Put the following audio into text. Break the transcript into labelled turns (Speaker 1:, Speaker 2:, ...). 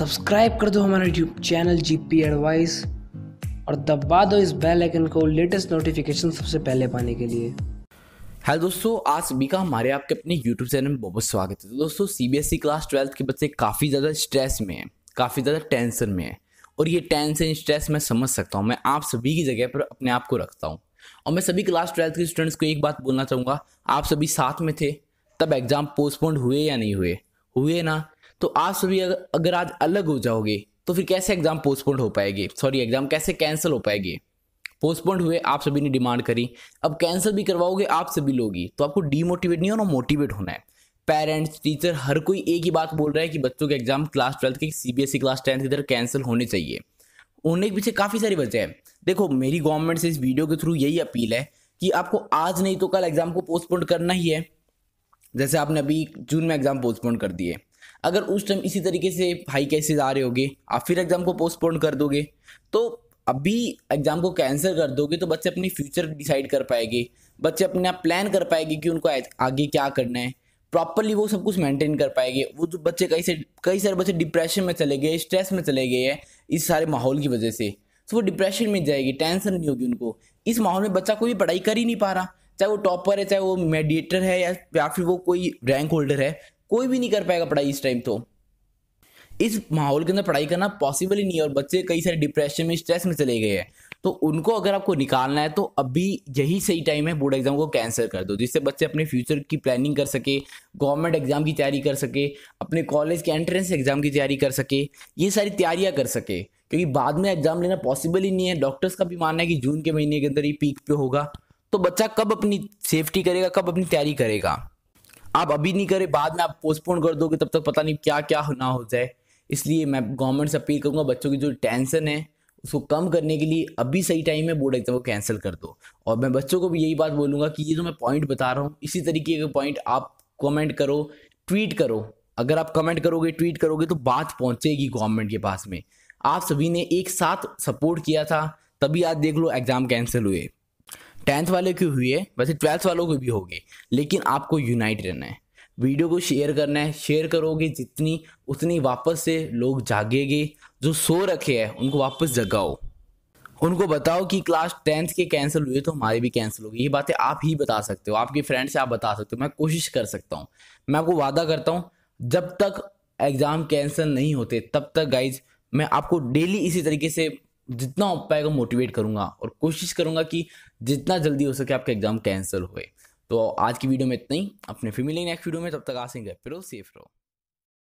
Speaker 1: subscribe कर दो हमारा YouTube channel G P advice और दबा दो इस बेल आइकन को लेटेस्ट नोटिफिकेशन सबसे पहले पाने के लिए हेलो दोस्तों आज सभी का हमारे आपके अपने यूट्यूब चैनल में बहुत स्वागत है बी तो दोस्तों सीबीएसई क्लास ट्वेल्थ के बच्चे काफ़ी ज़्यादा स्ट्रेस में हैं काफ़ी ज़्यादा टेंशन में है और ये टेंशन स्ट्रेस मैं समझ सकता हूँ मैं आप सभी की जगह पर अपने आप को रखता हूँ और मैं सभी क्लास ट्वेल्थ के स्टूडेंट्स को एक बात बोलना चाहूँगा आप सभी साथ में थे तब एग्ज़ाम पोस्टपोन्ड हुए या नहीं हुए हुए ना तो आप सभी अगर आज अलग हो जाओगे तो फिर कैसे एग्जाम पोस्टपोन हो पाएगी सॉरी एग्जाम कैसे कैंसिल हो पाएगी पोस्टपोन हुए आप सभी ने डिमांड करी अब कैंसिल भी करवाओगे आप सभी लोग ही तो आपको डीमोटिवेट नहीं होना मोटिवेट होना है पेरेंट्स टीचर हर कोई एक ही बात बोल रहा है कि बच्चों के एग्जाम क्लास ट्वेल्थ के सीबीएसई क्लास टेंथ की तरह कैंसिल होने चाहिए होने के पीछे काफ़ी सारी वजह है देखो मेरी गवर्नमेंट से इस वीडियो के थ्रू यही अपील है कि आपको आज नहीं तो कल एग्जाम को पोस्टपोन करना ही है जैसे आपने अभी जून में एग्जाम पोस्टपोन कर दिए अगर उस टाइम इसी तरीके से हाई केसेस आ रहे होगे आप फिर एग्ज़ाम को पोस्टपोन कर दोगे तो अभी एग्ज़ाम को कैंसिल कर दोगे तो बच्चे अपनी फ्यूचर डिसाइड कर पाएंगे बच्चे अपने आप प्लान कर पाएंगे कि उनको आगे क्या करना है प्रॉपरली वो सब कुछ मेंटेन कर पाएंगे वो जो बच्चे कई से कई सारे बच्चे डिप्रेशन में चले गए स्ट्रेस में चले गए हैं इस सारे माहौल की वजह से तो वो डिप्रेशन में जाएगी टेंशन नहीं होगी उनको इस माहौल में बच्चा कोई पढ़ाई कर ही नहीं पा रहा चाहे वो टॉपर है चाहे वो मेडिएटर है या फिर वो कोई रैंक होल्डर है कोई भी नहीं कर पाएगा पढ़ाई इस टाइम तो इस माहौल के अंदर पढ़ाई करना पॉसिबल ही नहीं है और बच्चे कई सारे डिप्रेशन में स्ट्रेस में चले गए हैं तो उनको अगर आपको निकालना है तो अभी यही सही टाइम है बोर्ड एग्जाम को कैंसिल कर दो जिससे बच्चे अपने फ्यूचर की प्लानिंग कर सके गवर्नमेंट एग्जाम की तैयारी कर सके अपने कॉलेज के एंट्रेंस एग्जाम की तैयारी कर सके ये सारी तैयारियां कर सके क्योंकि बाद में एग्जाम लेना पॉसिबल ही नहीं है डॉक्टर्स का भी मानना है कि जून के महीने के अंदर ही पीक पे होगा तो बच्चा कब अपनी सेफ्टी करेगा कब अपनी तैयारी करेगा आप अभी नहीं करें बाद में आप पोस्टपोन कर दोगे तब तक पता नहीं क्या क्या ना हो जाए इसलिए मैं गवर्नमेंट से अपील करूँगा बच्चों की जो टेंशन है उसको कम करने के लिए अभी सही टाइम में बोर्ड एग्जाम को कैंसिल कर दो और मैं बच्चों को भी यही बात बोलूँगा कि ये जो मैं पॉइंट बता रहा हूँ इसी तरीके के पॉइंट आप कमेंट करो ट्वीट करो अगर आप कमेंट करोगे ट्वीट करोगे तो बात पहुँचेगी गवर्नमेंट के पास में आप सभी ने एक साथ सपोर्ट किया था तभी आज देख लो एग्ज़ाम कैंसिल हुए टेंथ वाले की हुई है वैसे ट्वेल्थ वालों की भी होगी लेकिन आपको यूनाइट रहना है वीडियो को शेयर करना है शेयर करोगे जितनी उतनी वापस से लोग जागेंगे जो सो रखे हैं उनको वापस जगाओ उनको बताओ कि क्लास टेंथ के कैंसिल हुए तो हमारे भी कैंसिल हो ये बातें आप ही बता सकते हो आपके फ्रेंड से आप बता सकते हो मैं कोशिश कर सकता हूँ मैं आपको वादा करता हूँ जब तक एग्ज़ाम कैंसिल नहीं होते तब तक गाइज मैं आपको डेली इसी तरीके से जितना हो पाएगा मोटिवेट करूँगा और कोशिश करूँगा कि जितना जल्दी हो सके आपका एग्ज़ाम कैंसिल होए तो आज की वीडियो में इतना ही अपने फिर मिलेंगे नेक्स्ट वीडियो में तब तक आ सेंगे फिर सेफ रहो